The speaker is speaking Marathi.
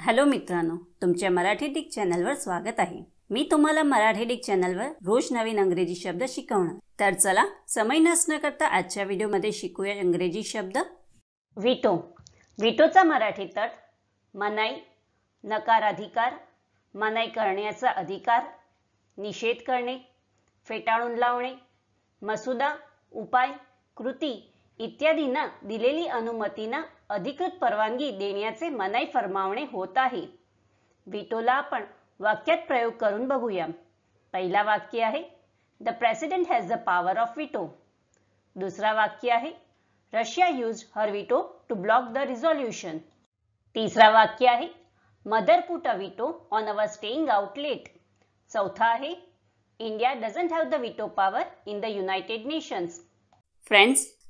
हॅलो मित्रांनो तुमच्या मराठी डिक चॅनलवर स्वागत आहे मी तुम्हाला मराठी डिक चॅनलवर रोज नवीन अंग्रेजी शब्द शिकवणार तर चला समय नसणं करता आजच्या व्हिडिओमध्ये शिकूया इंग्रजी शब्द विटो विटोचा मराठी तट मनाई नकार अधिकार मनाई करण्याचा अधिकार निषेध करणे फेटाळून लावणे मसुदा उपाय कृती इत्यादींना दिलेली अनुमतींना अधिकृत परवानगी देण्याचे मनाई फरमावणे होत आहे विटोला आपण वाक्यात प्रयोग करून बघूया पहिला वाक्य आहे the president has the power of veto दुसरा वाक्य आहे Russia use her veto to block the resolution तिसरा वाक्य आहे mother put a veto on our staying outlet चौथा आहे India doesn't have the veto power in the United Nations friends